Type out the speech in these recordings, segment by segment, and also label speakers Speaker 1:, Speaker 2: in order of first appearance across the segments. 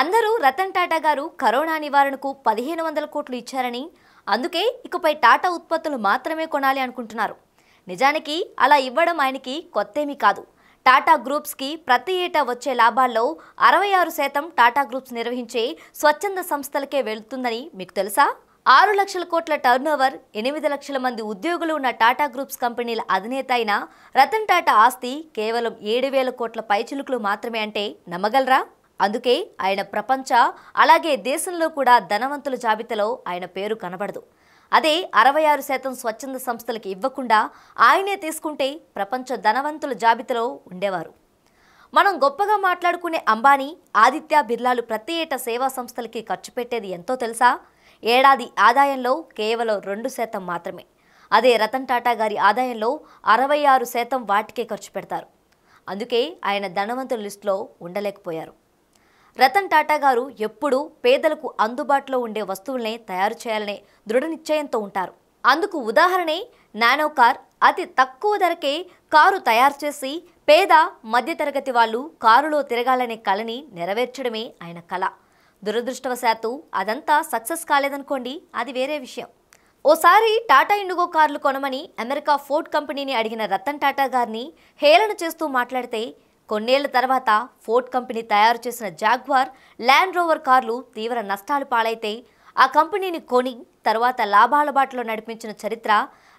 Speaker 1: అందరూ రతన్ టాటా గారు కరోనా నివారణకు పదిహేను వందల కోట్లు ఇచ్చారని అందుకే ఇకపై టాటా ఉత్పత్తులు మాత్రమే కొనాలి అనుకుంటున్నారు నిజానికి అలా ఇవ్వడం ఆయనకి కొత్తేమీ కాదు టాటా గ్రూప్స్కి ప్రతి ఏటా వచ్చే లాభాల్లో అరవై ఆరు శాతం టాటా గ్రూప్స్ నిర్వహించే స్వచ్ఛంద సంస్థలకే వెళుతుందని మీకు తెలుసా ఆరు లక్షల కోట్ల టర్నోవర్ ఎనిమిది లక్షల మంది ఉద్యోగులు ఉన్న టాటా గ్రూప్స్ కంపెనీల అధినేత అయిన రతన్ టాటా ఆస్తి కేవలం ఏడు వేల కోట్ల పైచిలుకులు మాత్రమే అంటే నమ్మగలరా అందుకే ఆయన ప్రపంచ అలాగే దేశంలో కూడా ధనవంతుల జాబితాలో ఆయన పేరు కనబడదు అదే అరవై ఆరు శాతం స్వచ్ఛంద సంస్థలకు ఇవ్వకుండా ఆయనే తీసుకుంటే ప్రపంచ ధనవంతుల జాబితాలో ఉండేవారు మనం గొప్పగా మాట్లాడుకునే అంబానీ ఆదిత్య బిర్లాలు ప్రతి ఏటా సేవా సంస్థలకి ఖర్చు పెట్టేది ఎంతో తెలుసా ఏడాది ఆదాయంలో కేవలం రెండు శాతం మాత్రమే అదే రతన్ టాటా గారి ఆదాయంలో అరవై ఆరు శాతం వాటికే ఖర్చు పెడతారు అందుకే ఆయన ధనవంతుల లిస్టులో ఉండలేకపోయారు రతన్ టాటా గారు ఎప్పుడూ పేదలకు అందుబాటులో ఉండే వస్తువులనే తయారు చేయాలనే దృఢ నిశ్చయంతో ఉంటారు అందుకు ఉదాహరణే నానో కార్ అతి తక్కువ ధరకే కారు తయారు చేసి పేద మధ్యతరగతి వాళ్ళు కారులో తిరగాలనే కళని నెరవేర్చడమే ఆయన కళ దురదృష్టవశాత్తు అదంతా సక్సెస్ కాలేదనుకోండి అది వేరే విషయం ఓసారి టాటా ఇండిగో కార్లు కొనమని అమెరికా ఫోర్డ్ కంపెనీని అడిగిన రతన్ టాటా గారిని హేళన చేస్తూ మాట్లాడితే కొన్నేళ్ల తర్వాత ఫోర్డ్ కంపెనీ తయారు చేసిన జాగ్వార్ ల్యాండ్ రోవర్ కార్లు తీవ్ర నష్టాలు పాలైతే ఆ కంపెనీని కొని తర్వాత లాభాల బాటలో నడిపించిన చరిత్ర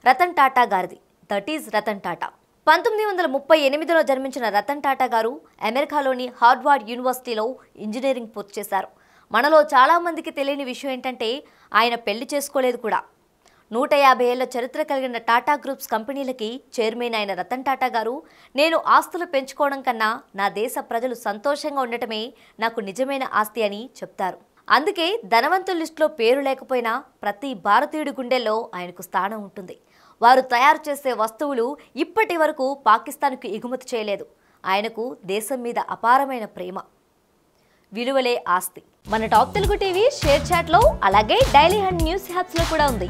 Speaker 1: రతన్ టాటా గారిది దట్ ఈజ్ రతన్ టాటా పంతొమ్మిది వందల ముప్పై ఎనిమిదిలో జన్మించిన రతన్ టాటా గారు అమెరికాలోని హార్డ్వార్డ్ యూనివర్సిటీలో ఇంజనీరింగ్ పూర్తి చేశారు మనలో చాలామందికి తెలియని విషయం ఏంటంటే ఆయన పెళ్లి చేసుకోలేదు కూడా నూట యాభై ఏళ్ల చరిత్ర కలిగిన టాటా గ్రూప్స్ కంపెనీలకి చైర్మన్ అయిన రతన్ టాటా గారు నేను ఆస్తులు పెంచుకోవడం కన్నా నా దేశ ప్రజలు సంతోషంగా ఉండటమే నాకు నిజమైన ఆస్తి అని చెప్తారు అందుకే ధనవంతుల లిస్టులో పేరు లేకపోయినా ప్రతి భారతీయుడి గుండెల్లో ఆయనకు స్థానం ఉంటుంది వారు తయారు చేసే వస్తువులు ఇప్పటి వరకు పాకిస్తాన్కు ఎగుమతి చేయలేదు ఆయనకు దేశం మీద అపారమైన ప్రేమ విలువలే ఆస్తి మన టాప్ తెలుగు టీవీ షేర్ చాట్లో అలాగే డైలీ హండ్ న్యూస్ హ్యాప్స్లో కూడా ఉంది